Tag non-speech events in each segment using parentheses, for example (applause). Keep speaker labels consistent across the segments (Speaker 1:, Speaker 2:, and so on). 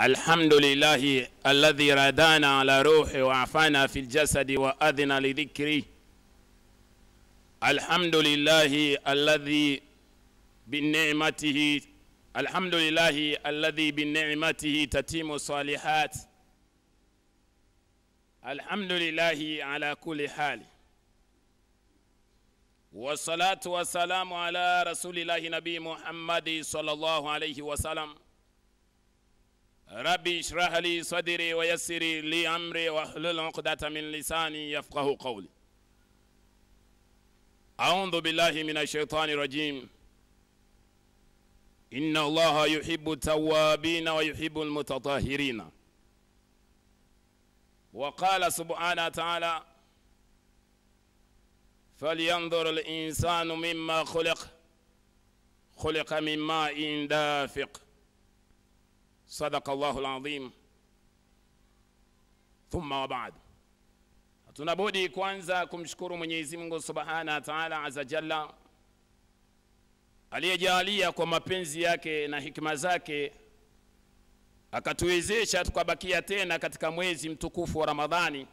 Speaker 1: الحمد لله الذي ردانا على روحه وعفانا في الجسد وأذن لذكره الحمد لله الذي بنعمته الحمد لله الذي بنعمته تتم الصالحات الحمد لله على كل حال والصلاة والسلام على رسول الله نبي محمد صلى الله عليه وسلم ربي اشرح لي صدري ويسر لي أمري واحلل عقدة من لساني يفقه قولي أعوذ بالله من الشيطان الرجيم إن الله يحب التوابين ويحب المتطهرين وقال سبحانه وتعالى فلينظر الإنسان مما خلق خلق مما ماء دافق Sadaka llahu alazim. Thumma wa baad, hatuna kwanza kumshukuru Mwenyezi Mungu subhana wa taala azza jalla, aliyejalia kwa mapenzi yake na hikima zake akatuwezesha tukabakia tena katika mwezi mtukufu wa Ramadhani,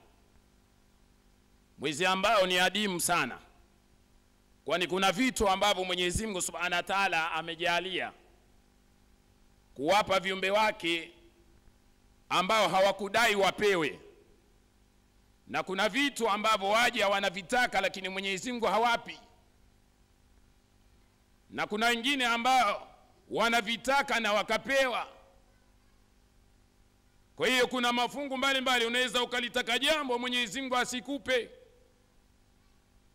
Speaker 1: mwezi ambao ni adimu sana, kwani kuna vitu ambavyo Mwenyezi Mungu subhana wa taala amejalia kuwapa viumbe wake ambao hawakudai wapewe, na kuna vitu ambavyo waja wanavitaka lakini Mwenyezi Mungu hawapi, na kuna wengine ambao wanavitaka na wakapewa. Kwa hiyo kuna mafungu mbalimbali, unaweza ukalitaka jambo Mwenyezi Mungu asikupe,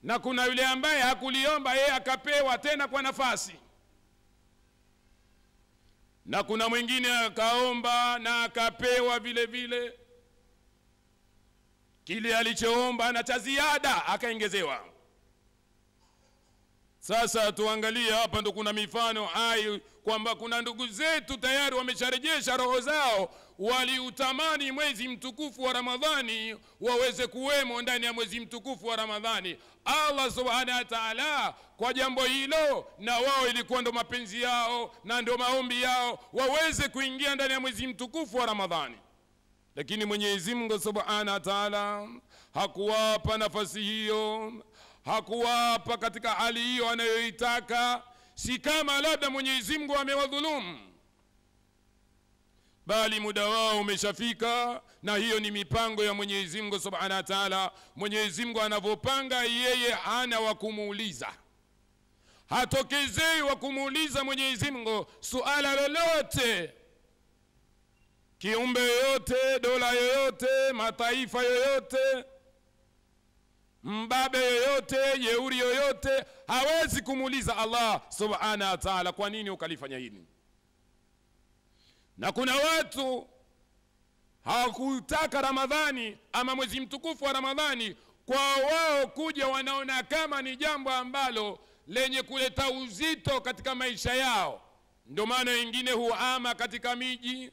Speaker 1: na kuna yule ambaye hakuliomba yeye akapewa tena kwa nafasi na kuna mwingine akaomba na akapewa vile vile kile alichoomba na cha ziada akaongezewa. Sasa tuangalie hapa, ndo kuna mifano hai kwamba kuna ndugu zetu tayari wamesharejesha roho zao, waliutamani mwezi mtukufu wa Ramadhani waweze kuwemo ndani ya mwezi mtukufu wa Ramadhani, Allah subhanahu wa ta'ala kwa jambo hilo, na wao ilikuwa ndo mapenzi yao na ndo maombi yao waweze kuingia ndani ya mwezi mtukufu wa Ramadhani, lakini Mwenyezi Mungu subhanahu wa ta'ala hakuwapa nafasi hiyo, hakuwapa katika hali hiyo anayoitaka, si kama labda Mwenyezi Mungu amewadhulumu bali muda wao umeshafika, na hiyo ni mipango ya Mwenyezi Mungu Subhanahu wa Ta'ala. Mwenyezi Mungu anavyopanga yeye hana wa kumuuliza, hatokezei wa kumuuliza Mwenyezi Mungu suala lolote, kiumbe yoyote, dola yoyote, mataifa yoyote, mbabe yoyote, jeuri yoyote, hawezi kumuuliza Allah Subhanahu wa Ta'ala, kwa nini ukalifanya hili? na kuna watu hawakutaka Ramadhani ama mwezi mtukufu wa Ramadhani kwa wao kuja, wanaona kama ni jambo ambalo lenye kuleta uzito katika maisha yao. Ndio maana wengine huama katika miji,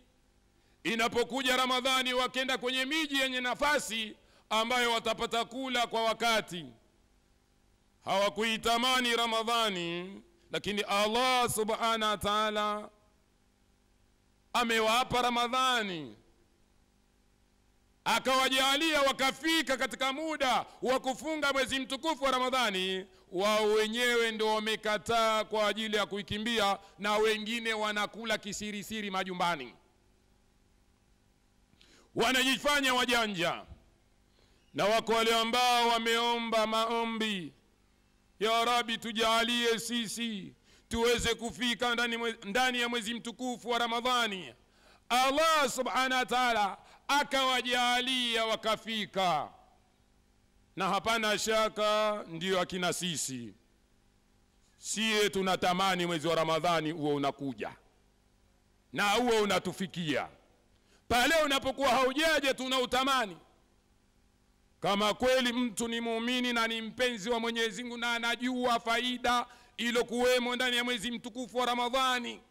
Speaker 1: inapokuja Ramadhani wakenda kwenye miji yenye nafasi ambayo watapata kula kwa wakati. Hawakuitamani Ramadhani, lakini Allah subhanahu wa ta'ala amewapa Ramadhani akawajalia wakafika katika muda wa kufunga mwezi mtukufu wa Ramadhani, wao wenyewe ndio wamekataa kwa ajili ya kuikimbia, na wengine wanakula kisirisiri majumbani, wanajifanya wajanja. Na wako wale ambao wameomba maombi, ya Rabi, tujalie sisi tuweze kufika ndani, ndani ya mwezi mtukufu wa Ramadhani, Allah subhanahu wa ta'ala akawajaalia wakafika, na hapana shaka ndiyo akina sisi. Siye tunatamani mwezi wa Ramadhani uwe unakuja na uwe unatufikia pale unapokuwa haujaje, tuna utamani Kama kweli mtu ni muumini na ni mpenzi wa Mwenyezi Mungu na anajua faida ilokuwemo ndani ya mwezi mtukufu wa Ramadhani.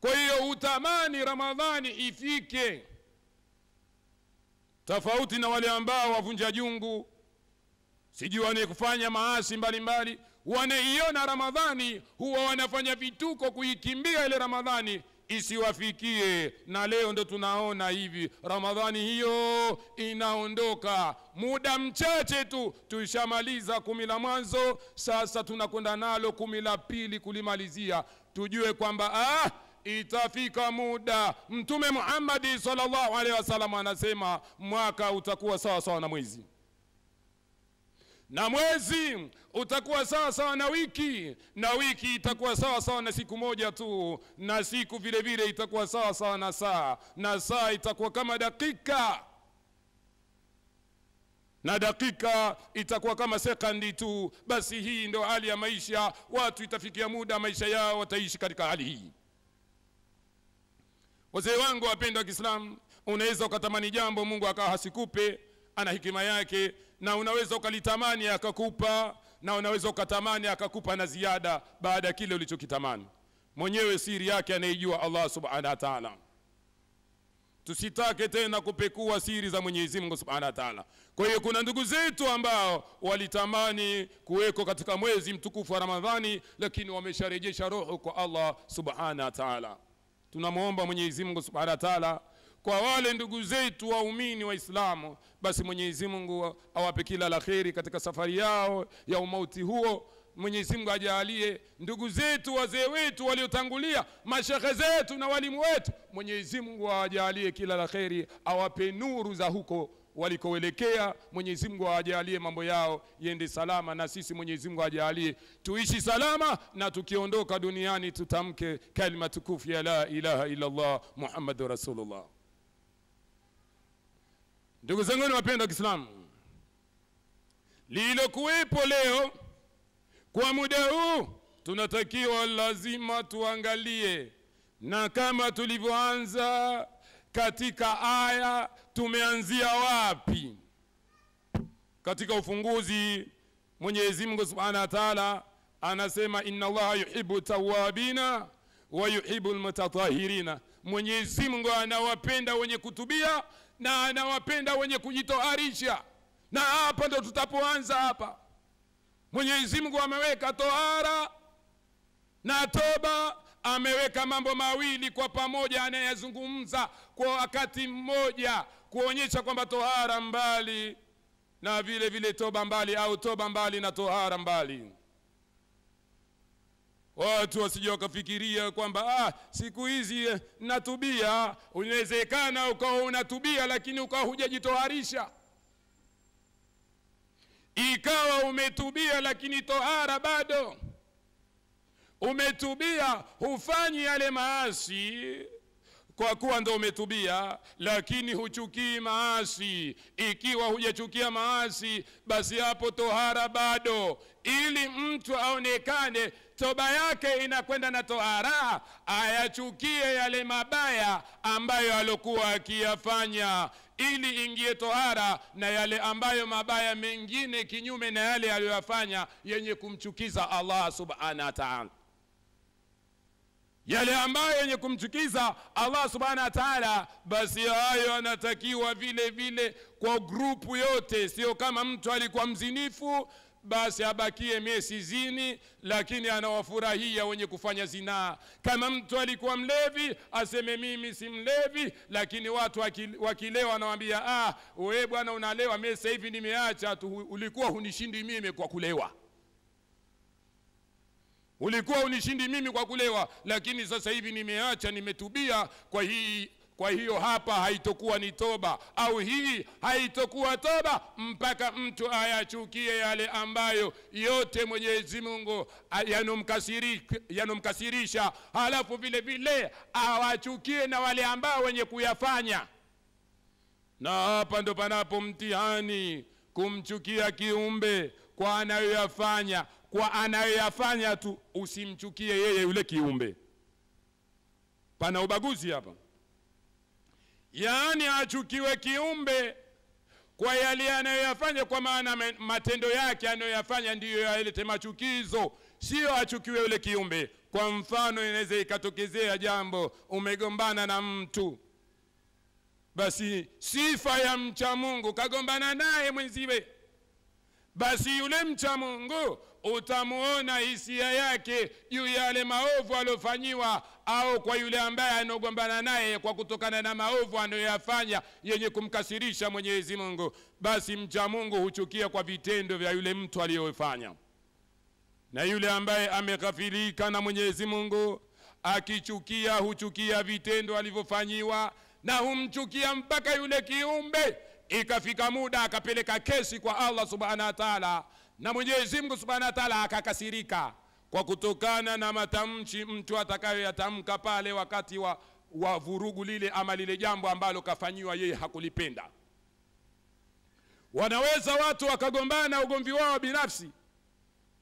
Speaker 1: Kwa hiyo utamani Ramadhani ifike, tofauti na wale ambao wavunja jungu, sijui wanekufanya maasi mbalimbali, wanaiona Ramadhani, huwa wanafanya vituko kuikimbia ile Ramadhani isiwafikie. Na leo ndo tunaona hivi, Ramadhani hiyo inaondoka muda mchache tu, tuishamaliza kumi la mwanzo, sasa tunakwenda nalo kumi la pili kulimalizia, tujue kwamba ah, itafika muda. Mtume Muhammadi sallallahu alaihi wasallam anasema mwaka utakuwa sawa sawa na mwezi na mwezi utakuwa sawa sawa na wiki, na wiki itakuwa sawa sawa na siku moja tu, na siku vile vile itakuwa sawa sawa na saa, na saa itakuwa kama dakika, na dakika itakuwa kama sekandi tu. Basi hii ndio hali ya maisha. Watu itafikia muda maisha yao wataishi katika hali hii. Wazee wangu wapendwa wa Kiislamu, unaweza ukatamani jambo Mungu akawa hasikupe, ana hikima yake na unaweza ukalitamani akakupa na unaweza ukatamani akakupa na ziada baada ya kile ulichokitamani mwenyewe siri yake anaijua allah subhanahu wa taala tusitake tena kupekua siri za mwenyezi mungu subhanahu wa taala kwa hiyo kuna ndugu zetu ambao walitamani kuweko katika mwezi mtukufu wa ramadhani lakini wamesharejesha roho kwa allah subhanahu wa taala tunamwomba mwenyezi mungu subhanahu wa taala kwa wale ndugu zetu waumini Waislamu, basi Mwenyezi Mungu awape kila la kheri katika safari yao ya umauti huo. Mwenyezi Mungu ajalie ndugu zetu, wazee wetu waliotangulia, mashehe zetu na walimu wetu, Mwenyezi Mungu awajalie kila la kheri, awape nuru za huko walikoelekea. Mwenyezi Mungu awajalie mambo yao yende salama, na sisi Mwenyezi Mungu ajalie tuishi salama, na tukiondoka duniani tutamke kalima tukufu ya la ilaha illa Allah Muhammadur Rasulullah. Ndugu zangu ni wapenda wa Kiislamu, lililokuwepo leo kwa muda huu, tunatakiwa lazima tuangalie, na kama tulivyoanza katika aya, tumeanzia wapi? Katika ufunguzi, Mwenyezi Mungu Subhanahu wa Ta'ala anasema, inna Allaha yuhibbu tawabina wa yuhibbu almutatahirina, Mwenyezi Mungu anawapenda wenye kutubia na anawapenda wenye kujitoharisha, na hapa ndo tutapoanza hapa. Mwenyezi Mungu ameweka tohara na toba, ameweka mambo mawili kwa pamoja, anayazungumza kwa wakati mmoja, kuonyesha kwamba tohara mbali na vile vile toba mbali, au toba mbali na tohara mbali. Watu wasije wakafikiria kwamba ah, siku hizi eh, natubia. unawezekana ukawa unatubia lakini ukawa hujajitoharisha, ikawa umetubia lakini tohara bado, umetubia hufanyi yale maasi kwa kuwa ndo umetubia, lakini huchukii maasi. Ikiwa hujachukia maasi, basi hapo tohara bado, ili mtu aonekane toba yake inakwenda na tohara, ayachukie yale mabaya ambayo alokuwa akiyafanya ili ingie tohara na yale ambayo mabaya mengine kinyume na yale aliyoyafanya yenye kumchukiza Allah subhanahu wa ta'ala yale ambayo yenye kumchukiza Allah subhanahu wa ta'ala, basi hayo anatakiwa vile vile kwa grupu yote, sio kama mtu alikuwa mzinifu basi abakie mesi zini, lakini anawafurahia wenye kufanya zinaa. Kama mtu alikuwa mlevi, aseme mimi si mlevi, lakini watu wakilewa anawaambia ah, wewe bwana unalewa, mimi sasa hivi nimeacha tu, ulikuwa hunishindi mimi kwa kulewa ulikuwa unishindi mimi kwa kulewa, lakini sasa hivi nimeacha, nimetubia. Kwa hii kwa hiyo hapa haitokuwa ni toba, au hii haitokuwa toba mpaka mtu ayachukie yale ambayo yote Mwenyezi Mungu yanomkasirisha, halafu vile vile awachukie na wale ambao wenye kuyafanya. Na hapa ndo panapo mtihani, kumchukia kiumbe kwa anayoyafanya, kwa anayoyafanya tu, usimchukie yeye yule kiumbe. Pana ubaguzi hapa yaani achukiwe kiumbe kwa yale anayoyafanya, kwa maana matendo yake anayoyafanya ndiyo yalete machukizo, sio achukiwe yule kiumbe. Kwa mfano, inaweza ikatokezea jambo, umegombana na mtu, basi sifa ya mcha Mungu, kagombana naye mwenziwe basi yule mcha Mungu utamuona hisia yake juu ya yale maovu aliofanyiwa au kwa yule ambaye anaogombana naye kwa kutokana na maovu anayoyafanya yenye kumkasirisha Mwenyezi Mungu, basi mcha Mungu huchukia kwa vitendo vya yule mtu aliyofanya. Na yule ambaye ameghafilika na Mwenyezi Mungu akichukia, huchukia vitendo alivyofanyiwa na humchukia mpaka yule kiumbe Ikafika muda akapeleka kesi kwa Allah subhanahu wa ta'ala, na Mwenyezi Mungu subhanahu wa ta'ala akakasirika kwa kutokana na matamshi mtu atakayoyatamka pale wakati wa, wa vurugu lile ama lile jambo ambalo kafanyiwa yeye hakulipenda. Wanaweza watu wakagombana ugomvi wao binafsi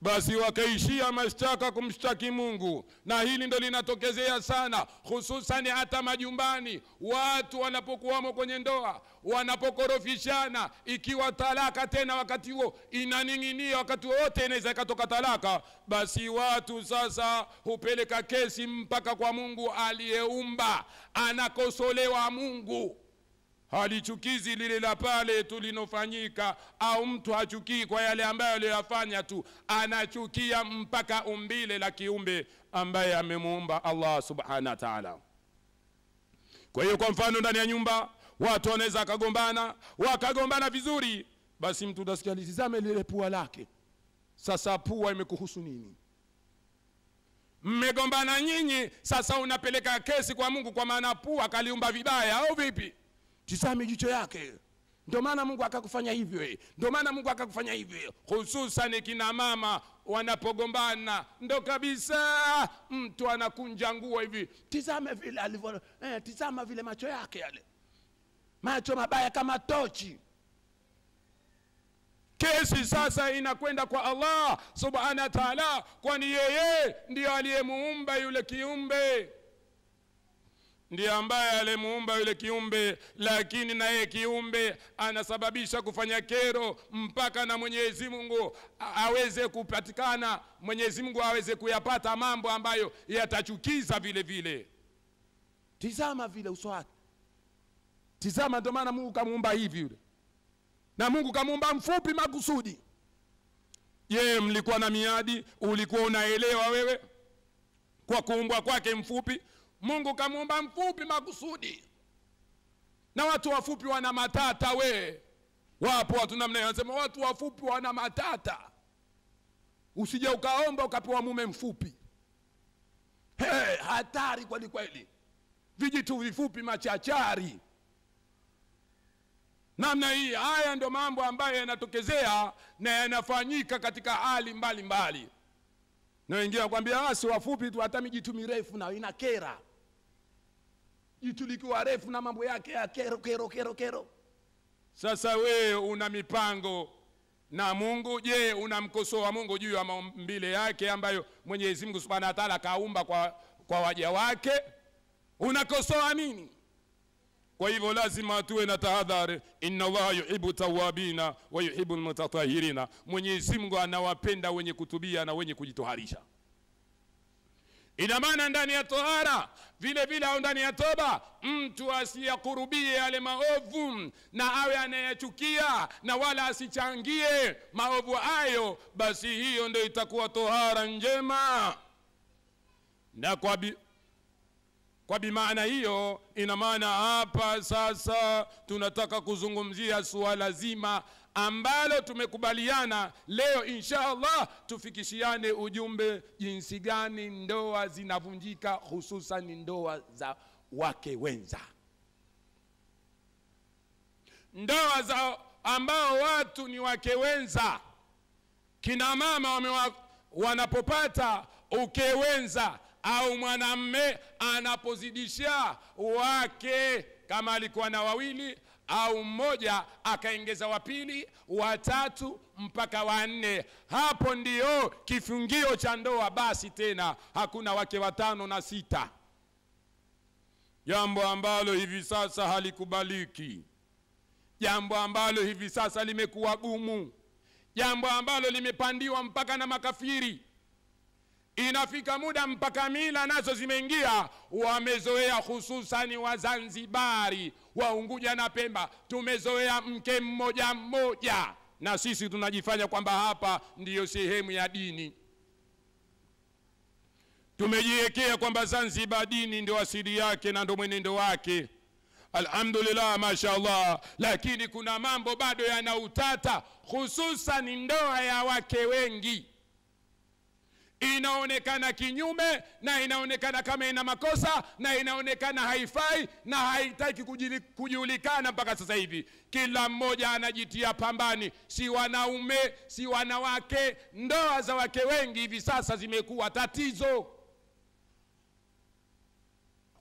Speaker 1: basi wakaishia mashtaka kumshtaki Mungu, na hili ndo linatokezea sana, hususan hata majumbani. Watu wanapokuwamo kwenye ndoa, wanapokorofishana, ikiwa talaka tena wakati huo inaning'inia, wakati wowote inaweza ikatoka talaka, basi watu sasa hupeleka kesi mpaka kwa Mungu aliyeumba, anakosolewa Mungu halichukizi lile la pale tu linofanyika, au mtu hachukii kwa yale ambayo aliyoyafanya tu, anachukia mpaka umbile la kiumbe ambaye amemuumba Allah subhanahu wa ta'ala. Kwa hiyo, kwa mfano, ndani ya nyumba watu wanaweza wakagombana, wakagombana vizuri, basi mtu utasikia litizame lile pua lake. Sasa pua imekuhusu nini? Mmegombana nyinyi, sasa unapeleka kesi kwa Mungu, kwa maana pua kaliumba vibaya au vipi? Tizame jicho yake. Ndio maana Mungu akakufanya hivyo, ndio maana Mungu akakufanya hivyo, hususan kina mama wanapogombana, ndo kabisa mtu anakunja nguo hivi. Tizame vile alivyo, eh, tizama vile macho yake yale, macho mabaya kama tochi. Kesi sasa inakwenda kwa Allah subhanahu wa ta'ala, kwani yeye ndiyo aliyemuumba yule kiumbe ndiye ambaye alimuumba yule kiumbe, lakini na yeye kiumbe anasababisha kufanya kero mpaka na Mwenyezi Mungu aweze kupatikana, Mwenyezi Mungu aweze kuyapata mambo ambayo yatachukiza vile vile. Tizama vile uso wake, tizama. Ndio maana Mungu kamuumba hivi yule, na Mungu kamuumba mfupi makusudi. Je, mlikuwa na miadi? Ulikuwa unaelewa wewe kwa kuumbwa kwake mfupi Mungu kamuumba mfupi makusudi, na watu wafupi wana matata. We, wapo watu namna wanasema watu wafupi wana matata. Usije ukaomba ukapewa mume mfupi. Hey, hatari kweli kweli, vijitu vifupi machachari namna hii. Haya ndio mambo ambayo yanatokezea na yanafanyika katika hali mbalimbali, na wengine wakwambia ah, si wafupi tu, hata mijitu mirefu nayo inakera likiwa refu na mambo yake ya kero kero kero kero. Sasa wewe una mipango na Mungu. Je, unamkosoa Mungu juu ya maumbile yake ambayo Mwenyezi Mungu Subhanahu wa Ta'ala kaumba kwa, kwa waja wake? Unakosoa nini? Kwa hivyo lazima tuwe na tahadhari. Inna Allah yuhibu tawabina wa yuhibu almutatahhirina, Mwenyezi Mungu anawapenda wenye kutubia na wenye kujitoharisha. Ina maana ndani ya tohara vile vile au ndani ya toba, mtu asiyakurubie yale maovu na awe anayachukia na wala asichangie maovu hayo, basi hiyo ndio itakuwa tohara njema. Na kwa, bi, kwa bimaana hiyo, ina maana hapa sasa tunataka kuzungumzia suala zima ambalo tumekubaliana leo insha Allah tufikishiane ujumbe jinsi gani ndoa zinavunjika, hususan ndoa za wake wenza, ndoa za ambao watu ni wake wenza. Kina mama wamewa, wanapopata uke wenza au mwanamme anapozidisha wake, kama alikuwa na wawili au mmoja akaongeza wa pili, watatu mpaka wanne. Hapo ndio kifungio cha ndoa. Basi tena hakuna wake watano na sita, jambo ambalo hivi sasa halikubaliki, jambo ambalo hivi sasa limekuwa gumu, jambo ambalo limepandiwa mpaka na makafiri Inafika muda mpaka mila nazo zimeingia, wamezoea hususani Wazanzibari wa Unguja na Pemba, tumezoea mke mmoja mmoja, na sisi tunajifanya kwamba hapa ndiyo sehemu ya dini. Tumejiwekea kwamba Zanzibar dini ndio asili yake na ndio mwenendo wake. Alhamdulillah, mashaallah, lakini kuna mambo bado yana utata, hususan ndoa ya wake wengi inaonekana kinyume na inaonekana kama ina makosa na inaonekana haifai na haitaki kujulikana mpaka sasa hivi. Kila mmoja anajitia pambani, si wanaume si wanawake. Ndoa za wake wengi hivi sasa zimekuwa tatizo,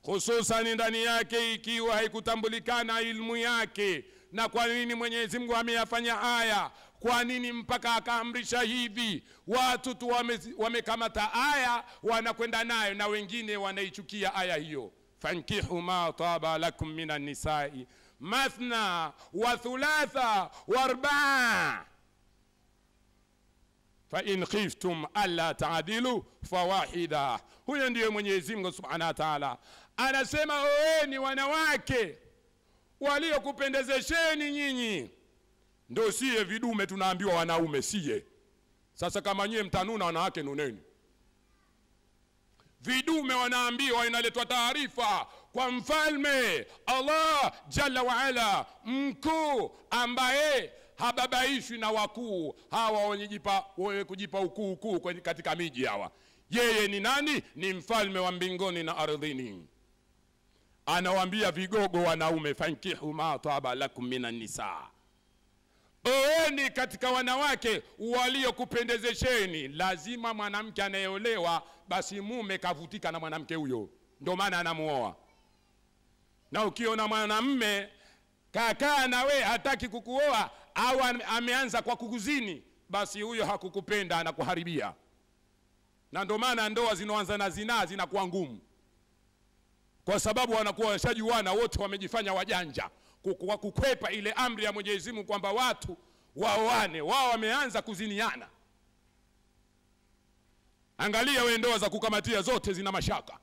Speaker 1: hususan ndani yake ikiwa haikutambulikana ilmu yake na kwa nini Mwenyezi Mungu ameyafanya haya? Kwa nini mpaka akaamrisha hivi? Watu tu wamekamata wame aya wanakwenda nayo, na wengine wanaichukia aya hiyo, fankihu ma taba lakum minan nisai mathna wa thulatha wa arbaa fa in khiftum alla taadilu fawahida. Huyo ndiyo Mwenyezi Mungu subhanahu wa taala anasema, oeni wanawake waliokupendezesheni nyinyi, ndio siye vidume tunaambiwa wanaume siye. Sasa kama nyie mtanuna, wanawake nuneni. Vidume wanaambiwa, inaletwa taarifa kwa mfalme Allah jalla waala, mkuu ambaye hababaishwi na wakuu hawa wenyejipa wenye kujipa ukuu ukuu katika miji hawa. Yeye ni nani? Ni mfalme wa mbinguni na ardhini anawambia vigogo wanaume, fankihu ma taba lakum minan nisa, oeni katika wanawake waliokupendezesheni. Lazima mwanamke anayeolewa basi mume kavutika na mwanamke huyo, ndio maana anamuoa. Na ukiona mwanamme kakaa na we hataki kukuoa au ameanza kwa kukuzini, basi huyo hakukupenda, anakuharibia. Na ndio maana ndoa zinaanza na zinaa zinakuwa ngumu kwa sababu wanakuwa washajuana wote, wamejifanya wajanja kwa kukwepa ile amri ya Mwenyezi Mungu kwamba watu waoane. Wao wameanza kuziniana. Angalia we, ndoa za kukamatia zote zina mashaka.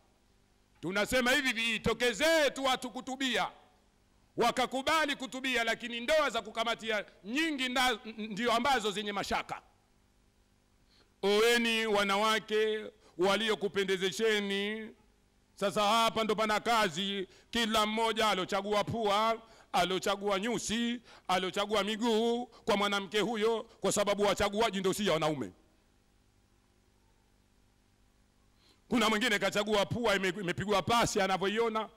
Speaker 1: Tunasema hivi viitokezee tu watu kutubia, wakakubali kutubia, lakini ndoa za kukamatia nyingi nda, ndio ambazo zenye mashaka. Oweni wanawake waliokupendezesheni sasa hapa ndo pana kazi, kila mmoja alochagua pua, alochagua nyusi, alochagua miguu kwa mwanamke huyo, kwa sababu wachaguaji ndio si ya wanaume. Kuna mwingine kachagua pua imepigwa pasi, anavyoiona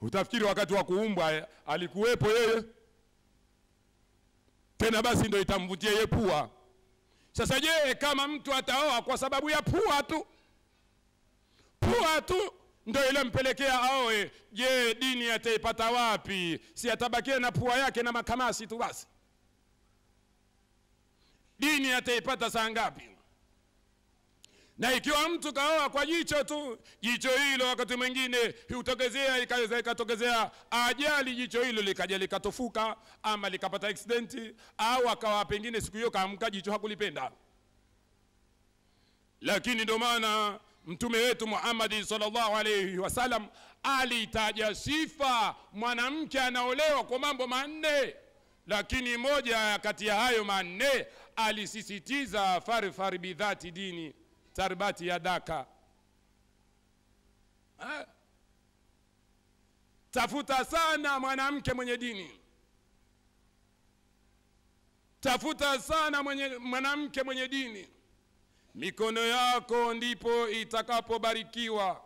Speaker 1: utafikiri wakati wa kuumbwa eh, alikuwepo yeye, tena basi ndo itamvutia ye pua. Sasa je, kama mtu ataoa kwa sababu ya pua tu pua tu ndio ile mpelekea aoe. Je, dini ataipata wapi? Si atabakia na pua yake na makamasi tu basi. Dini ataipata saa ngapi? Na ikiwa mtu kaoa kwa jicho tu, jicho hilo wakati mwingine hutokezea, ikaweza ikatokezea ajali, jicho hilo likaja likatofuka, ama likapata accident, au akawa pengine siku hiyo kaamka jicho hakulipenda. Lakini ndio maana Mtume wetu Muhammad sallallahu alaihi wasallam alitaja sifa mwanamke anaolewa kwa mambo manne, lakini moja kati ya hayo manne alisisitiza farfar bidhati dini tarbati ya daka ha? Tafuta sana mwanamke mwenye dini, tafuta sana mwenye mwanamke mwenye dini mikono yako ndipo itakapobarikiwa.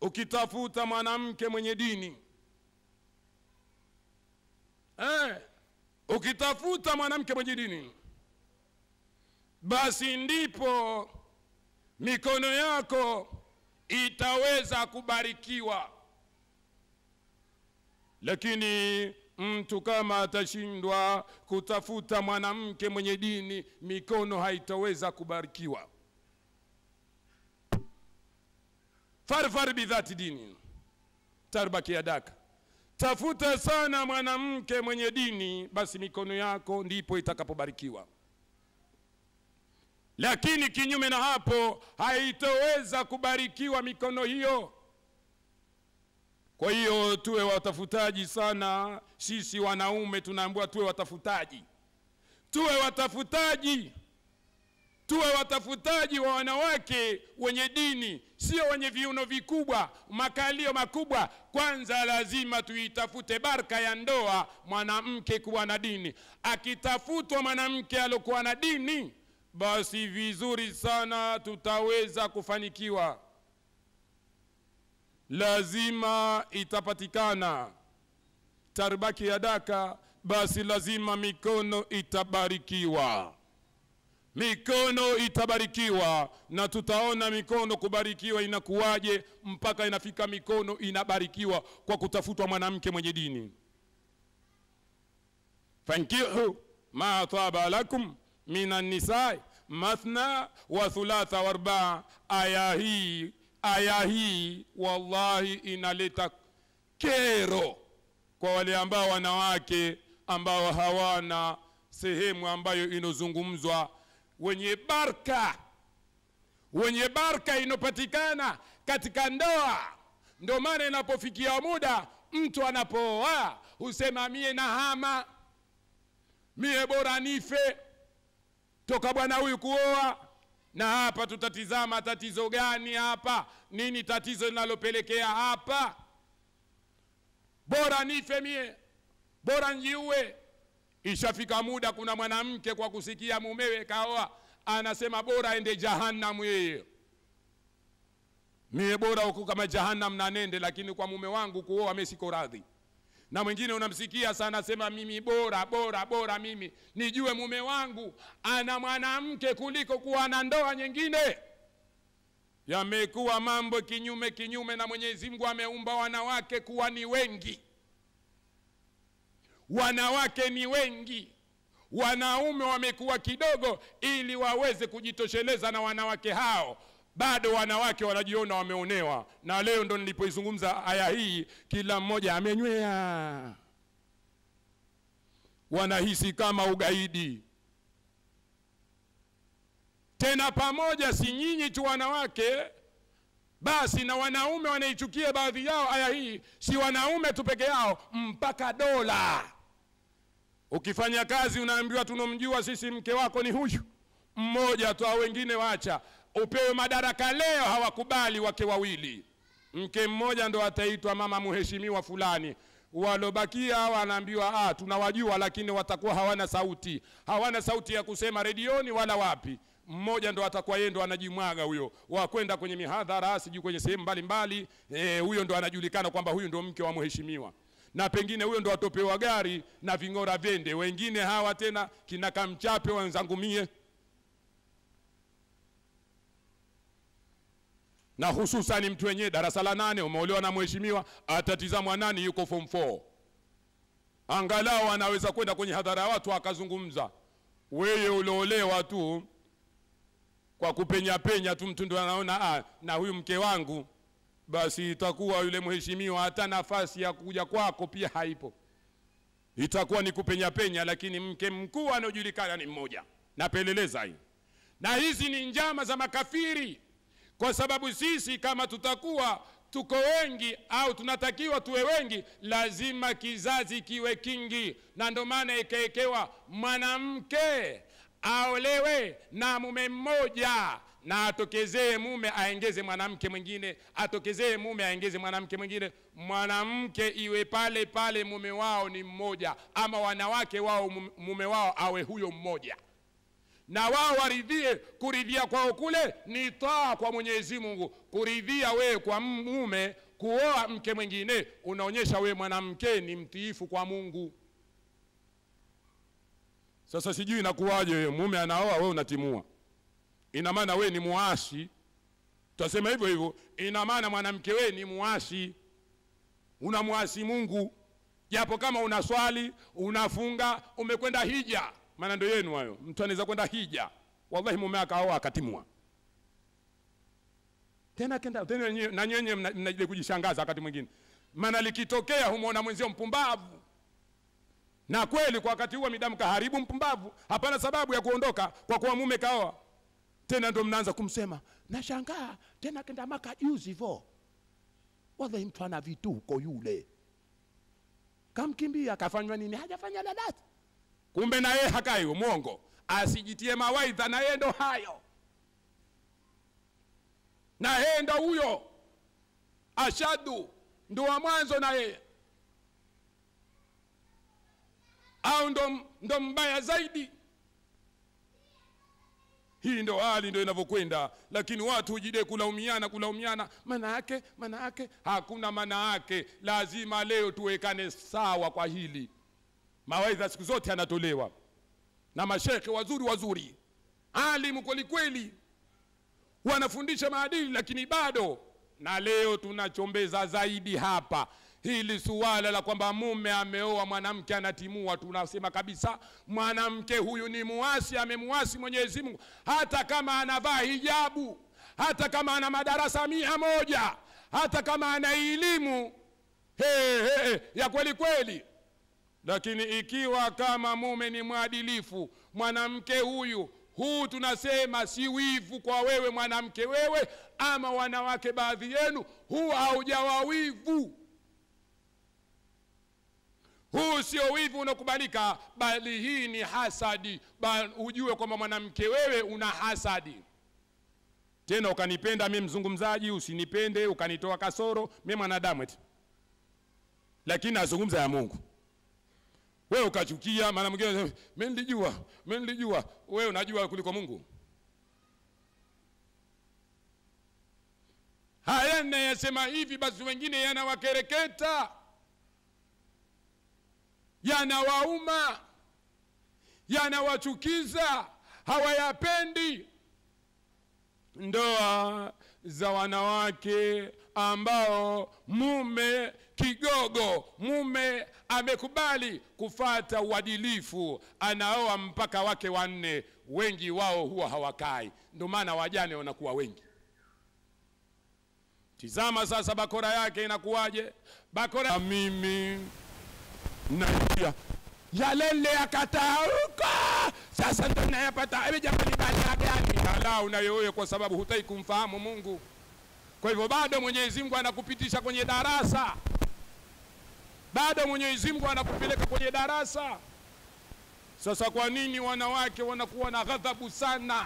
Speaker 1: Ukitafuta mwanamke mwenye dini eh, ukitafuta mwanamke mwenye dini, basi ndipo mikono yako itaweza kubarikiwa, lakini Mtu kama atashindwa kutafuta mwanamke mwenye dini, mikono haitaweza kubarikiwa. Farfar bidhati dini tarbaki yadaka, tafuta sana mwanamke mwenye dini, basi mikono yako ndipo itakapobarikiwa. Lakini kinyume na hapo haitoweza kubarikiwa mikono hiyo kwa hiyo tuwe watafutaji sana. Sisi wanaume tunaambiwa tuwe watafutaji, tuwe watafutaji, tuwe watafutaji wa wanawake wenye dini, sio wenye viuno vikubwa, makalio makubwa. Kwanza lazima tuitafute baraka ya ndoa, mwanamke kuwa na dini. Akitafutwa mwanamke alokuwa na dini, basi vizuri sana tutaweza kufanikiwa lazima itapatikana tarbaki ya daka basi lazima mikono itabarikiwa mikono itabarikiwa na tutaona mikono kubarikiwa inakuwaje mpaka inafika mikono inabarikiwa kwa kutafutwa mwanamke mwenye dini fankihu ma taba lakum minan nisai mathna wa thulatha warbaa aya hii aya hii wallahi inaleta kero kwa wale ambao wanawake ambao hawana sehemu ambayo inozungumzwa wenye barka wenye barka inopatikana katika ndoa ndio maana inapofikia muda mtu anapooa husema mie nahama mie bora nife toka bwana huyu kuoa na hapa tutatizama tatizo gani hapa, nini tatizo linalopelekea hapa. Bora nife mie, bora njiue. Ishafika muda, kuna mwanamke kwa kusikia mumewe kaoa, anasema bora ende jahannam yeye mie, bora huku kama jahannam na nende, lakini kwa mume wangu kuoa mimi siko radhi na mwingine unamsikia sana sema mimi bora bora bora, mimi nijue mume wangu ana mwanamke kuliko kuwa na ndoa nyingine. Yamekuwa mambo kinyume kinyume, na Mwenyezi Mungu ameumba wanawake kuwa ni wengi, wanawake ni wengi, wanaume wamekuwa kidogo, ili waweze kujitosheleza na wanawake hao bado wanawake wanajiona wameonewa, na leo ndo nilipoizungumza aya hii, kila mmoja amenywea, wanahisi kama ugaidi. Tena pamoja, si nyinyi tu wanawake, basi na wanaume wanaichukia baadhi yao aya hii, si wanaume tu peke yao, mpaka dola. Ukifanya kazi unaambiwa tunomjua sisi mke wako ni huyu mmoja tu, wengine waacha upewe madaraka leo, hawakubali wake wawili, mke mmoja ndo ataitwa mama mheshimiwa fulani walobakia wanaambiwa ah, tunawajua lakini watakuwa hawana sauti, hawana sauti ya kusema redioni wala wapi. Mmoja ndo atakuwa yeye ndo anajimwaga huyo, wakwenda kwenye mihadhara, sijui kwenye sehemu mbalimbali, eh, huyo ndo anajulikana kwamba huyu ndo mke wa mheshimiwa na pengine huyo ndo watopewa gari na ving'ora vende. Wengine hawa tena kina kamchape wenzangu mie na hususani mtu wenyewe darasa la nane, umeolewa na mheshimiwa, atatizamwa nani yuko form 4 angalau anaweza kwenda kwenye hadhara ya watu akazungumza. Wewe uloolewa tu kwa kupenya penya tu, mtu ndio anaona ah, na huyu mke wangu, basi itakuwa yule mheshimiwa hata nafasi ya kuja kwako pia haipo, itakuwa ni kupenya penya, lakini mke mkuu anaojulikana ni mmoja. Napeleleza hii, na hizi ni njama za makafiri kwa sababu sisi kama tutakuwa tuko wengi au tunatakiwa tuwe wengi, lazima kizazi kiwe kingi, na ndio maana ikaekewa mwanamke aolewe na mume mmoja na atokezee mume aengeze mwanamke mwingine, atokezee mume aengeze mwanamke mwingine, mwanamke iwe pale pale, mume wao ni mmoja, ama wanawake wao mume wao awe huyo mmoja na wao waridhie. Kuridhia kwao kule ni taa kwa Mwenyezi Mungu. Kuridhia wewe kwa mume kuoa mke mwingine, unaonyesha wewe mwanamke ni mtiifu kwa Mungu. Sasa sijui inakuwaje, wewe mume anaoa, wewe unatimua. Ina maana wewe ni muasi, tutasema hivyo hivyo. Ina maana mwanamke wewe ni muasi, unamwasi Mungu, japo kama unaswali, unafunga, umekwenda hija maana ndio yenu hayo. Mtu anaweza kwenda hija, wallahi mume wake au akatimwa tena kenda tena, na nyenye mnajile kujishangaza wakati mwingine, maana likitokea humuona mwenzio mpumbavu. Na kweli kwa wakati huo midamu kaharibu mpumbavu, hapana sababu ya kuondoka kwa kuwa mume kaoa. Tena ndio mnaanza kumsema, nashangaa tena kenda Maka juzi vo, wallahi mtu ana vitu huko yule, kamkimbia kafanywa nini? Hajafanya lalati kumbe na yeye hakai mwongo, asijitie mawaidha, na yeye ndo hayo, na yeye ndo huyo ashadu, ndo wa mwanzo na yeye au ndo, ndo mbaya zaidi. Hii ndo hali ndo inavyokwenda, lakini watu hujide kulaumiana kulaumiana, maana yake maana yake, hakuna maana yake. Lazima leo tuwekane sawa kwa hili. Mawaidha siku zote anatolewa na mashekhe wazuri wazuri, alimu kwelikweli, wanafundisha maadili, lakini bado na leo tunachombeza zaidi hapa hili suala la kwamba mume ameoa mwanamke anatimua, tunasema kabisa mwanamke huyu ni muasi, amemuasi Mwenyezi Mungu, hata kama anavaa hijabu, hata kama ana madarasa mia moja, hata kama ana elimu ya kweli kweli. Lakini ikiwa kama mume ni mwadilifu, mwanamke huyu huu tunasema si wivu kwa wewe mwanamke, wewe ama wanawake baadhi yenu, huu haujawa wivu. Huu sio wivu unakubalika, bali hii ni hasadi. Ba, ujue kwamba mwanamke wewe una hasadi tena, ukanipenda mimi mzungumzaji, usinipende, ukanitoa kasoro mimi mwanadamu eti, lakini nazungumza ya Mungu wewe ukachukia. Maana mwingine mimi nilijua, mimi nilijua. Wewe unajua kuliko Mungu. Haya ninayasema hivi, basi wengine yanawakereketa, yanawauma, yanawachukiza, hawayapendi. Ndoa za wanawake ambao mume kigogo, mume amekubali kufata uadilifu, anaoa mpaka wake wanne, wengi wao huwa hawakai. Ndio maana wajane wanakuwa wengi. Tizama sasa bakora yake inakuwaje? Bakora mimi najia yalele yakataa huko, sasa ndo nayapata. Ewe jamani, balaa gani balaa unayoyo? Kwa sababu hutaki kumfahamu Mungu. Kwa hivyo bado Mwenyezi Mungu anakupitisha kwenye darasa bado Mwenyezi Mungu anakupeleka kwenye darasa. Sasa kwa nini wanawake wanakuwa na ghadhabu sana?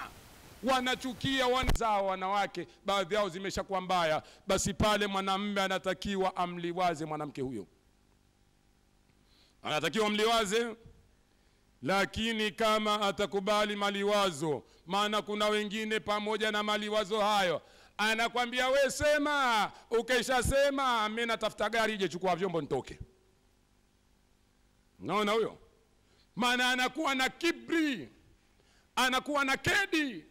Speaker 1: wanachukia wanzao wanawake, baadhi yao zimeshakuwa mbaya. Basi pale mwanamume anatakiwa amliwaze mwanamke huyo, anatakiwa amliwaze, lakini kama atakubali maliwazo, maana kuna wengine pamoja na maliwazo hayo anakwambia we sema, ukishasema mimi natafuta gari ije chukua vyombo nitoke. Naona huyo, maana anakuwa na kibri, anakuwa na kedi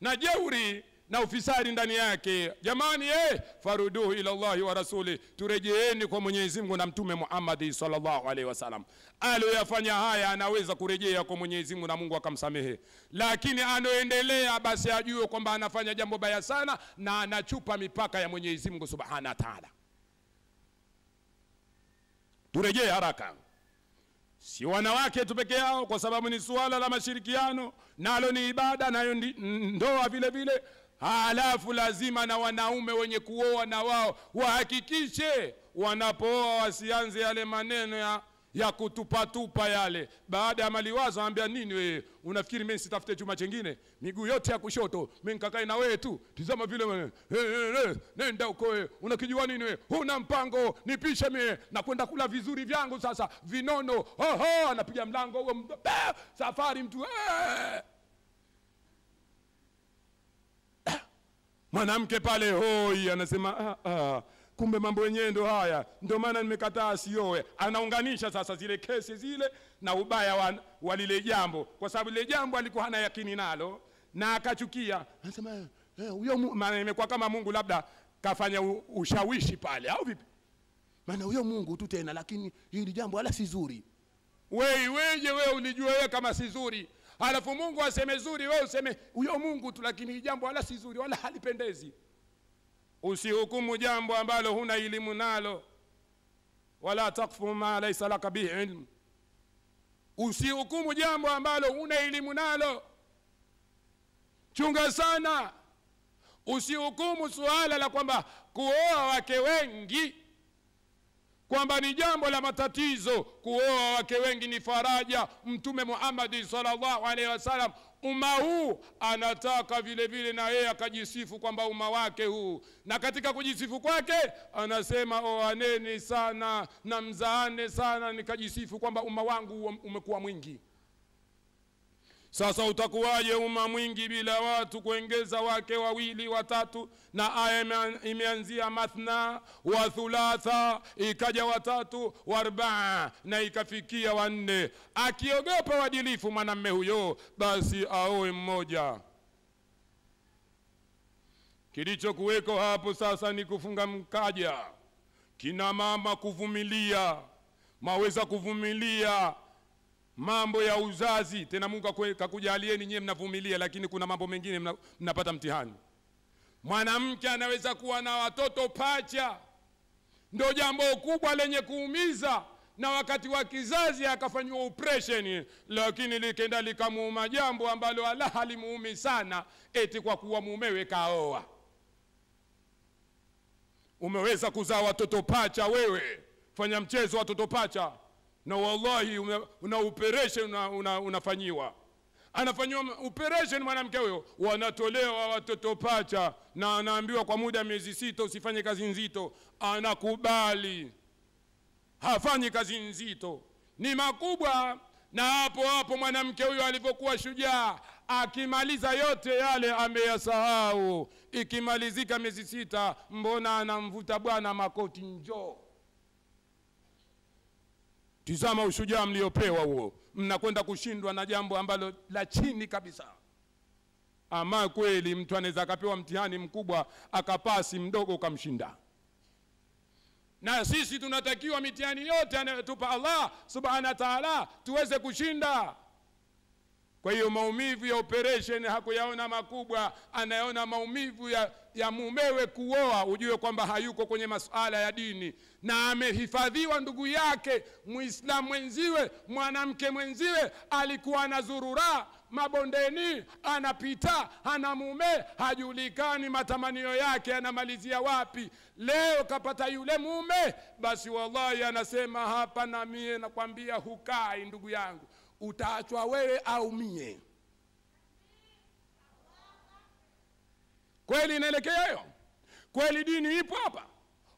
Speaker 1: na jeuri na ufisadi ndani yake. Jamani eh, faruduhu ila Allahi wa rasuli, turejeeni kwa Mwenyezi Mungu na Mtume Muhammad sallallahu alaihi wasallam. Aliyoyafanya haya anaweza kurejea kwa Mwenyezi Mungu na Mungu akamsamehe, lakini anoendelea basi ajue kwamba anafanya jambo baya sana na anachupa mipaka ya Mwenyezi Mungu subhanahu wa ta'ala. Turejee haraka si wanawake tu peke yao, kwa sababu ni suala la mashirikiano, nalo ni ibada, nayo ndoa vile vile. Halafu lazima na wanaume wenye kuoa na wao wahakikishe wanapooa wasianze yale maneno ya ya kutupatupa yale. Baada ya maliwazo anambia nini wewe, unafikiri mimi sitafute chuma chengine? Miguu yote ya kushoto mimi nikakae na wewe tu, tizama vile wewe. Hey, hey, nenda uko wewe, unakijua nini wewe? Huna mpango, nipishe mimi na kwenda kula vizuri vyangu sasa, vinono oho. Anapiga mlango huo, safari mtu hey. (coughs) mwanamke pale hoi anasema ah, ah kumbe mambo yenyewe ndo haya, ndio maana nimekataa sioe. Anaunganisha sasa zile kesi zile na ubaya wa, wa lile jambo, kwa sababu lile jambo alikuwa hana yakini nalo na akachukia, anasema eh, huyo eh, maana imekuwa kama Mungu labda kafanya u, ushawishi pale au vipi? Maana huyo Mungu tu tena, lakini hili jambo wala si zuri. Wewe iweje wewe ulijua wewe kama si zuri, halafu Mungu aseme zuri, wewe useme huyo Mungu tu, lakini hili jambo wala si zuri wala halipendezi usihukumu jambo ambalo huna elimu nalo wala takfu ma laisa laka bihi ilmu usihukumu jambo ambalo huna elimu nalo chunga sana usihukumu suala la kwamba kuoa wake wengi kwamba ni jambo la matatizo kuoa wake wengi ni faraja mtume muhammadi salllahu alaihi wasallam umma huu anataka vile vile na yeye akajisifu kwamba umma wake huu, na katika kujisifu kwake anasema oaneni sana na mzaane sana, nikajisifu kwamba umma wangu umekuwa mwingi. Sasa utakuwaje umma mwingi bila watu kuongeza wake wawili watatu? Na aya imeanzia mathna wa thulatha, ikaja watatu wa arbaa, na ikafikia wanne. Akiogopa wadilifu mwanamme huyo, basi aoe mmoja. Kilichokuweko hapo sasa ni kufunga mkaja, kina mama kuvumilia, maweza kuvumilia mambo ya uzazi tena Mungu kakujalieni nyie mnavumilia, lakini kuna mambo mengine mnapata mtihani. Mwanamke anaweza kuwa na watoto pacha, ndo jambo kubwa lenye kuumiza, na wakati wa kizazi akafanyiwa operation, lakini likenda likamuuma jambo ambalo ala halimuumi sana, eti kwa kuwa mumewe kaoa. Umeweza kuzaa watoto pacha wewe, fanya mchezo watoto pacha na wallahi una, una operation una, una, unafanyiwa anafanyiwa operation mwanamke huyo, wanatolewa watoto pacha, na anaambiwa kwa muda miezi sita usifanye kazi nzito. Anakubali, hafanyi kazi nzito, ni makubwa. Na hapo hapo mwanamke huyo alivyokuwa shujaa, akimaliza yote yale ameyasahau. Ikimalizika miezi sita, mbona anamvuta bwana makoti, njoo Tizama ushujaa mliopewa huo, mnakwenda kushindwa na jambo ambalo la chini kabisa. Ama kweli mtu anaweza akapewa mtihani mkubwa akapasi, mdogo ukamshinda. Na sisi tunatakiwa mitihani yote anayotupa Allah subhanahu wa ta'ala tuweze kushinda. Kwa hiyo maumivu ya operation hakuyaona makubwa, anayaona maumivu ya, ya mumewe kuoa. Ujue kwamba hayuko kwenye masuala ya dini na amehifadhiwa ndugu yake Muislamu mwenziwe, mwanamke mwenziwe alikuwa anazurura mabondeni, anapita, ana mume, hajulikani matamanio yake anamalizia wapi. Leo kapata yule mume, basi wallahi, anasema hapa na mie nakwambia, hukai ndugu yangu utaachwa wewe au mie. Kweli inaelekea hiyo? Kweli dini ipo hapa,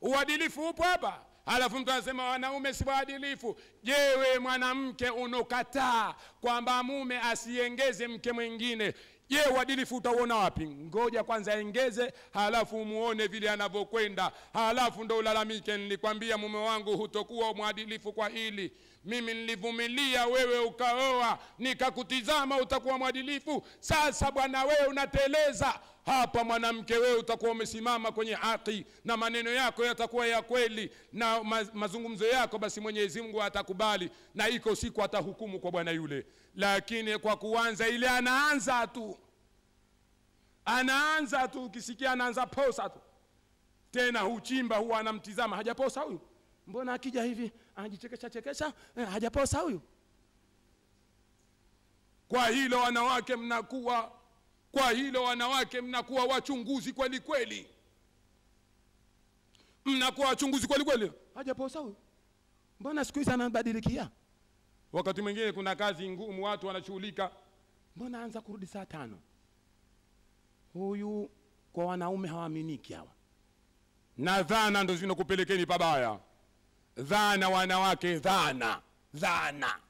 Speaker 1: uadilifu upo hapa. Halafu mtu anasema wanaume si waadilifu. Je, wewe mwanamke unokataa kwamba mume asiengeze mke mwingine, Je, uadilifu utauona wapi? Ngoja kwanza engeze halafu muone vile anavyokwenda, halafu ndo ulalamike. Nilikwambia mume wangu hutokuwa mwadilifu kwa hili, mimi nilivumilia, wewe ukaoa, nikakutizama utakuwa mwadilifu. Sasa bwana, wewe unateleza hapa mwanamke, wewe utakuwa umesimama kwenye haki na maneno yako yatakuwa ya kweli na ma mazungumzo yako, basi Mwenyezi Mungu atakubali, na iko siku atahukumu kwa bwana yule. Lakini kwa kuanza ile, anaanza tu, anaanza tu, ukisikia anaanza posa tu tena, huchimba huwa anamtizama, hajaposa huyu, mbona akija hivi anajichekesha chekesha, eh, hajaposa huyu. Kwa hilo wanawake mnakuwa kwa hilo wanawake, mnakuwa wachunguzi kweli kweli, mnakuwa wachunguzi kweli kweli. Hajaposa huyu, mbona siku hizi anabadilikia? Wakati mwingine kuna kazi ngumu, watu wanashughulika, mbona anza kurudi saa tano? Huyu kwa wanaume hawaaminiki hawa, na dhana ndo zinakupelekeni pabaya. Dhana wanawake, dhana dhana.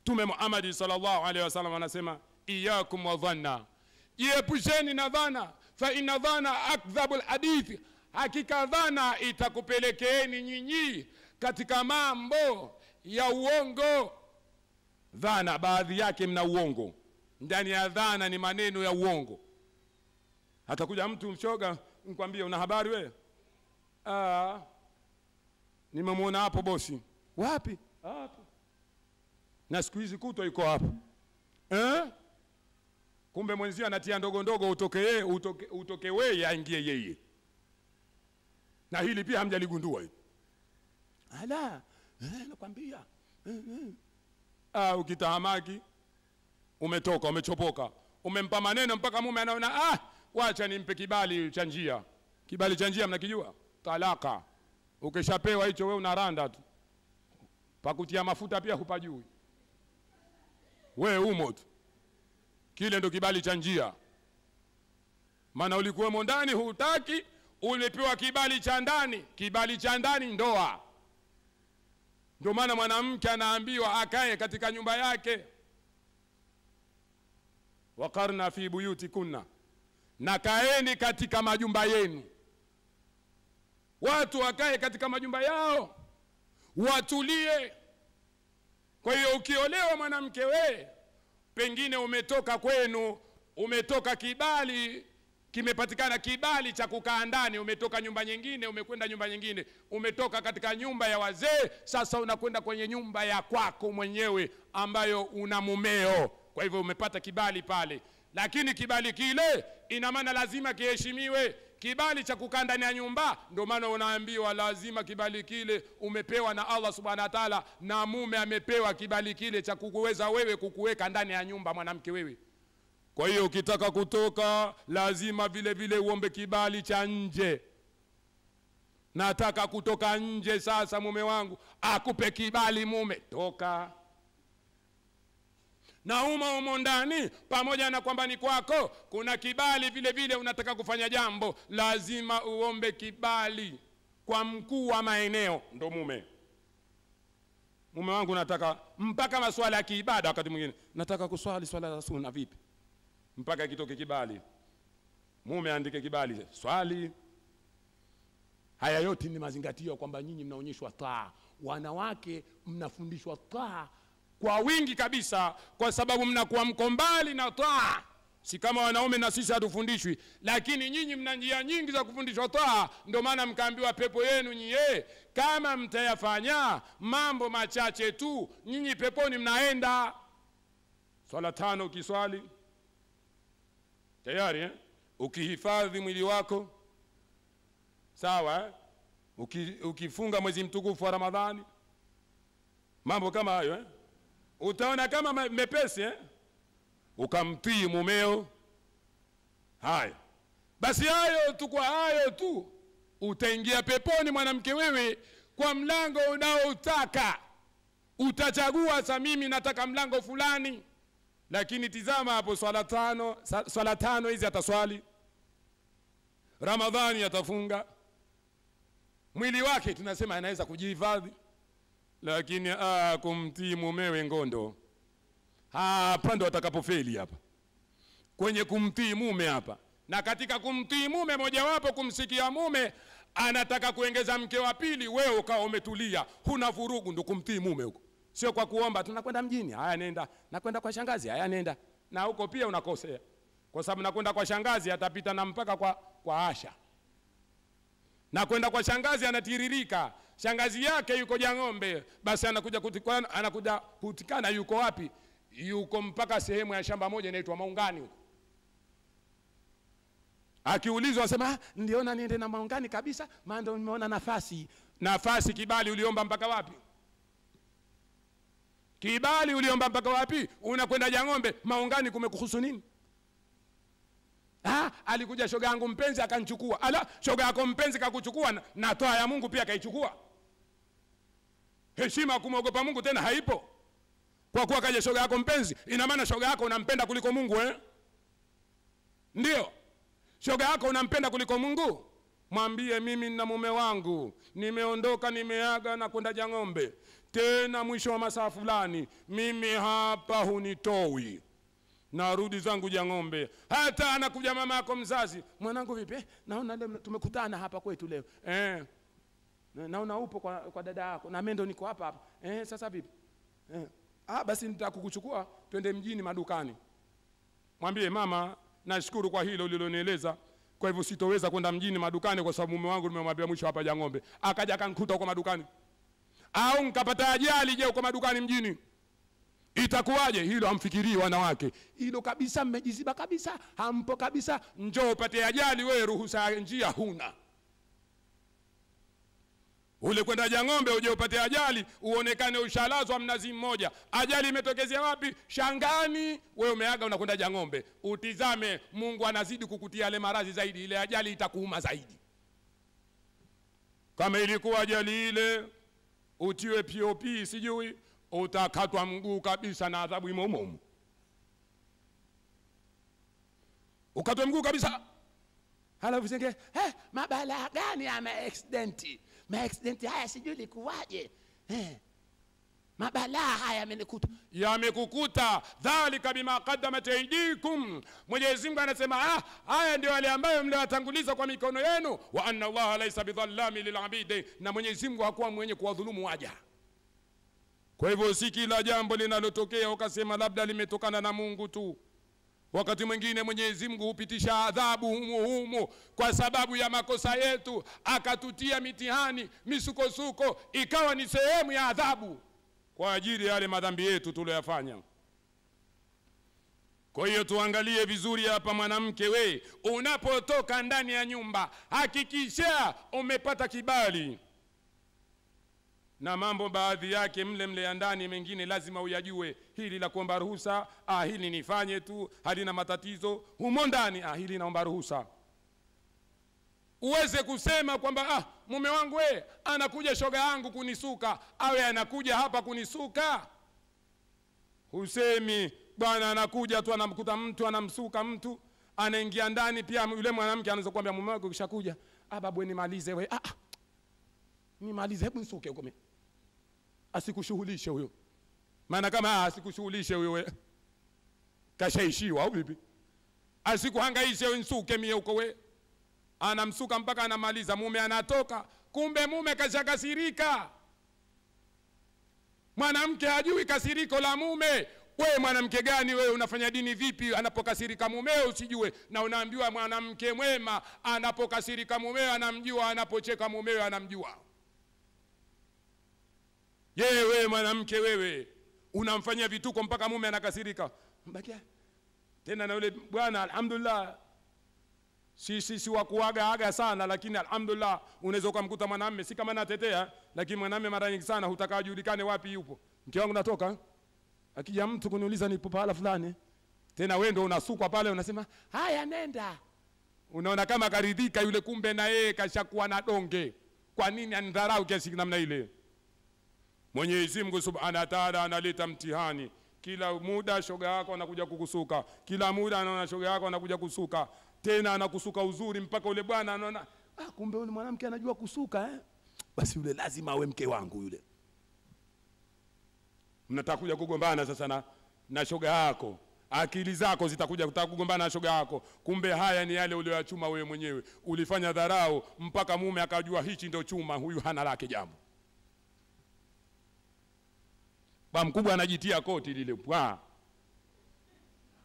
Speaker 1: Mtume muhamadi sallallahu alaihi wasallam anasema iyakum wa dhanna, jiepusheni na dhana, fa inna dhana akdhabu lhadithi, hakika dhana itakupelekeeni nyinyi katika mambo ya uongo. Dhana baadhi yake mna uongo ndani ya dhana, ni maneno ya uongo. Atakuja mtu mshoga, nikwambie una habari wewe? Ah, nimemwona hapo bosi. Wapi? Hapo. Na siku hizi kutwa yuko hapo eh? kumbe mwenzio anatia ndogo ndogo, utoke yeye, utoke, utoke wewe, aingie yeye. Na hili pia hamjaligundua hili. Ala, eh, nakwambia eh, eh. Ah, ukitahamaki umetoka, umechopoka, umempa maneno mpaka mume anaona ah, wacha nimpe kibali cha njia. Kibali cha njia mnakijua? Talaka. Ukishapewa hicho, we unaranda tu, pakutia mafuta pia hupajui, we umo tu Kile ndo kibali cha njia, maana ulikuwemo ndani, hutaki, ulipewa kibali cha ndani. Kibali cha ndani ndoa. Ndio maana mwanamke anaambiwa akae katika nyumba yake, waqarna fi kunna, na kaeni katika majumba yenu. Watu wakae katika majumba yao, watulie. Kwa hiyo ukiolewa mwanamke, wewe pengine umetoka kwenu, umetoka kibali kimepatikana kibali cha kukaa ndani, umetoka nyumba nyingine, umekwenda nyumba nyingine, umetoka katika nyumba ya wazee, sasa unakwenda kwenye nyumba ya kwako mwenyewe ambayo una mumeo. Kwa hivyo umepata kibali pale, lakini kibali kile ina maana lazima kiheshimiwe kibali cha kukaa ndani ya nyumba. Ndio maana unaambiwa lazima kibali kile umepewa na Allah subhanahu wa ta'ala, na mume amepewa kibali kile cha kukuweza wewe kukuweka ndani ya nyumba, mwanamke wewe. Kwa hiyo ukitaka kutoka, lazima vile vile uombe kibali cha nje. Nataka kutoka nje sasa, mume wangu akupe kibali, mume toka na umo umo ndani, pamoja na kwamba ni kwako, kuna kibali vile vile. Unataka kufanya jambo, lazima uombe kibali kwa mkuu wa maeneo, ndo mume mume wangu, nataka mpaka masuala ya kiibada, wakati mwingine nataka kuswali swala za sunna, vipi? Mpaka kitoke kibali, mume aandike kibali, swali Haya yote ni mazingatio kwamba nyinyi mnaonyeshwa taa, wanawake mnafundishwa taa kwa wingi kabisa, kwa sababu mnakuwa mko mbali na taa. Si kama wanaume na sisi hatufundishwi, lakini nyinyi mna njia nyingi za kufundishwa taa. Ndio maana mkaambiwa pepo yenu nyie, kama mtayafanya mambo machache tu, nyinyi peponi mnaenda. Swala tano ukiswali tayari eh? Ukihifadhi mwili wako sawa eh? Uki, ukifunga mwezi mtukufu wa Ramadhani, mambo kama hayo eh? utaona kama mepesi eh? Ukamtii mumeo. Haya basi, hayo tu, kwa hayo tu utaingia peponi mwanamke wewe, kwa mlango unaotaka utachagua. Sa mimi nataka mlango fulani, lakini tizama hapo, swala tano, swala tano hizi ataswali, Ramadhani atafunga, mwili wake tunasema anaweza kujihifadhi lakini ah, kumtii mumewe ngondo hapa ndo atakapofeli hapa kwenye kumtii mume hapa. Na katika kumtii mume, mojawapo kumsikia mume anataka kuengeza mke wa pili, wewe ukawa umetulia, huna vurugu, ndo kumtii mume huko. Sio kwa kuomba tunakwenda mjini, haya nenda, nakwenda kwa shangazi, haya nenda. Na huko pia unakosea, kwa sababu nakwenda kwa shangazi atapita na mpaka kwa, kwa Asha, nakwenda kwa shangazi anatiririka shangazi yake yuko Jang'ombe, basi anakuja kutikana, anakuja kutikana, yuko wapi? Yuko mpaka sehemu ya shamba moja inaitwa Maungani huko. Akiulizwa asema ah, niliona niende na Maungani kabisa, maana ndio nimeona nafasi. Nafasi kibali uliomba mpaka wapi? Kibali uliomba mpaka wapi? Unakwenda Jang'ombe, Maungani kumekuhusu nini? Ha, alikuja shoga yangu mpenzi akanichukua. Ala, shoga yako mpenzi kakuchukua na, na toa ya Mungu pia kaichukua heshima ya kumwogopa Mungu tena haipo, kwa kuwa kaja shoga yako mpenzi. Ina maana shoga yako unampenda kuliko Mungu eh? Ndio, shoga yako unampenda kuliko Mungu. Mwambie mimi na mume wangu nimeondoka, nimeaga na kwenda Jang'ombe, tena mwisho wa masaa fulani mimi hapa hunitoi, narudi zangu Jang'ombe. Hata anakuja mama yako mzazi, mwanangu, vipi? Eh? Naona leo tumekutana hapa kwetu leo eh naona upo kwa, kwa dada yako na mendo niko hapa hapa eh, sasa vipi eh. Ah, basi nitakukuchukua twende mjini madukani. Mwambie mama, nashukuru kwa hilo ulilonieleza. Kwa hivyo sitoweza kwenda mjini madukani kwa sababu mume wangu nimemwambia mwisho hapa ng'ombe Akaja akankuta huko madukani. Au nkapata ajali je huko madukani mjini? Itakuwaje? Hilo hamfikirii wanawake, hilo kabisa mmejiziba kabisa, hampo kabisa. Njoo upate ajali, wewe ruhusa ya njia huna Ule kwenda Jang'ombe uje upate ajali uonekane ushalazwa mnazi mmoja. Ajali imetokezea wapi? Shangani. Wewe umeaga unakwenda Jang'ombe, utizame Mungu anazidi kukutia yale maradhi zaidi, ile ajali itakuuma zaidi. Kama ilikuwa ajali ile utiwe POP sijui utakatwa mguu kabisa na adhabu imo umo umo, ukatwe mguu kabisa, halafu senge eh, mabala gani ama accidenti maaksidenti haya sijui likuwaje eh. mabalaa haya yamenikuta yamekukuta dhalika bima qaddamat aidikum mwenyezi mungu anasema ah, haya ndio yale ambayo mliwatanguliza kwa mikono yenu wa anna allaha laisa bidhallami lilabidi na mwenyezi mungu hakuwa mwenye kuwadhulumu waja kwa hivyo si kila jambo linalotokea ukasema labda limetokana na mungu tu Wakati mwingine Mwenyezi Mungu hupitisha adhabu humu humu kwa sababu ya makosa yetu, akatutia mitihani, misukosuko, ikawa ni sehemu ya adhabu kwa ajili ya yale madhambi yetu tuliyoyafanya. Kwa hiyo tuangalie vizuri hapa, mwanamke we, unapotoka ndani ya nyumba hakikisha umepata kibali na mambo baadhi yake mle mle ya ndani, mengine lazima uyajue. Hili la kuomba ruhusa, ah, hili nifanye tu, halina matatizo humo ndani. Ah, hili naomba ruhusa. Uweze kusema kwamba ah, mume wangu we eh, anakuja shoga yangu kunisuka, awe anakuja hapa kunisuka. Husemi bwana anakuja tu, anamkuta mtu anamsuka mtu, anaingia ndani. Pia yule mwanamke anaweza kuambia mume wake ukishakuja, ah, babu nimalize we, ah, nimalize, hebu nisuke huko mimi asikushughulishe huyo, maana kama asikushughulishe huyo kashaishiwa au vipi? Asikuhangaishe nsuke mie huko we, anamsuka mpaka anamaliza, mume anatoka, kumbe mume kashakasirika. Mwanamke hajui kasiriko la mume. We mwanamke gani wewe? Unafanya dini vipi? Anapokasirika mumeo usijue, na unaambiwa mwanamke mwema anapokasirika mumeo anamjua, anapocheka mumeo anamjua. Je, wewe mwanamke wewe unamfanyia vituko mpaka mume anakasirika. Mbakia tena na yule bwana alhamdulillah si, si, si wakuaga aga sana lakini alhamdulillah unaweza ukamkuta mwanamme si kama natetea lakini mwanamme mara nyingi sana hutaka ajulikane wapi yupo mke wangu natoka akija mtu kuniuliza nipo pahala fulani tena wewe ndio unasukwa pale unasema haya nenda unaona kama karidhika yule kumbe na yeye kashakuwa na donge kwa nini anidharau kiasi namna ile Mwenyezi Mungu Subhanahu wa Ta'ala analeta mtihani kila muda, shoga yako anakuja kukusuka, kila muda anaona shoga yako anakuja kusuka, tena anakusuka uzuri mpaka ule bwana anaona ah, kumbe yule mwanamke anajua kusuka eh? Basi yule lazima awe mke wangu yule. Mnataka kuja kugombana sasa na, na shoga yako akili zako zitakuja kutaka kugombana na shoga yako. Kumbe haya ni yale uliyoyachuma wewe mwenyewe, ulifanya dharau mpaka mume akajua hichi ndio chuma, huyu hana lake jambo. Ba mkubwa anajitia koti lile pwa,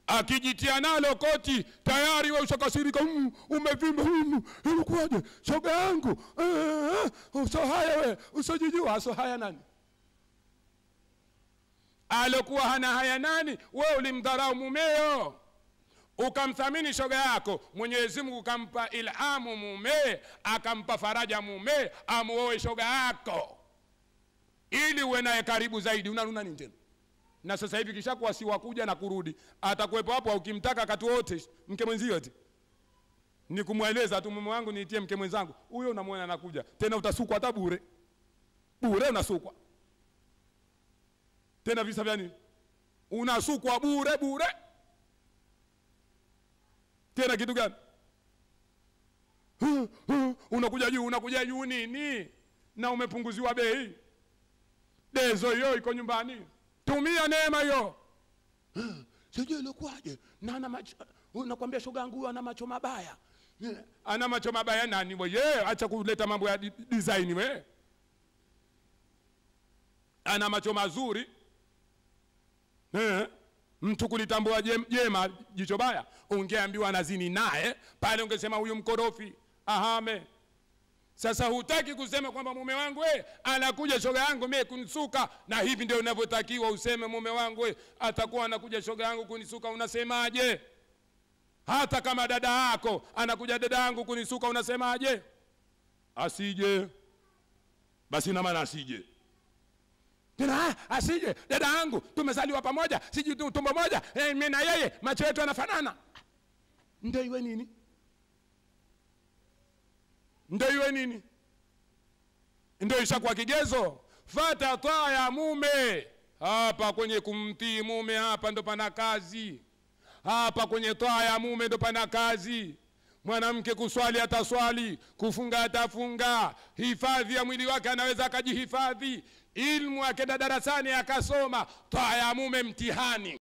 Speaker 1: akijitia nalo koti tayari wewe ushakasirika, mm, umevimba um, ilikuwaje shoga yangu uh, eh, uso eh, eh. haya we usojijua, uso haya nani alokuwa hana haya nani? We ulimdharau mumeo ukamthamini shoga yako, Mwenyezi Mungu kampa ilhamu mume akampa faraja mume amuoe shoga yako ili uwe naye karibu zaidi, unanuna nini tena? Na sasa hivi kishakuwa si wakuja na kurudi, atakuwepo hapo, ukimtaka wakati wote mke mwenzio ati ni kumweleza tu mume wangu niitie mke mwenzangu, huyo unamwona anakuja tena, utasukwa hata bure bure, unasukwa tena visa vya nini? Unasukwa bure bure tena kitu gani? Unakuja juu unakuja juu nini? Na umepunguziwa bei. Dezo hiyo iko nyumbani, tumia neema hiyo. (gasps) Ah, sijui ilikuwaje, na ana macho, nakwambia shoga yangu huyo ana macho mabaya. Eh, ana macho mabaya nani wewe? Yeah, acha kuleta mambo ya design wewe. Ana macho mazuri eh, mtu kulitambua jema jicho baya, ungeambiwa anazini naye pale, ungesema huyu mkorofi ahame sasa hutaki kusema kwamba mume wangu we, eh, anakuja shoga yangu mimi kunisuka, na hivi ndio inavyotakiwa useme. Mume wangu we, eh, atakuwa anakuja shoga yangu kunisuka, unasemaje? Hata kama dada yako anakuja dada yangu kunisuka, unasemaje? Asije basi, na maana asije tena ah, asije dada yangu, tumezaliwa pamoja, siji tumbo moja, eh, mimi na yeye macho yetu yanafanana, ndio iwe nini? ndio iwe nini? Ndo ishakuwa kigezo. Fata taa ya mume hapa kwenye kumtii mume, hapa ndo pana kazi. Hapa kwenye taa ya mume ndo pana kazi. Mwanamke kuswali ataswali, kufunga atafunga, hifadhi ya mwili wake anaweza akajihifadhi, ilmu akenda darasani akasoma. Taa ya mume mtihani.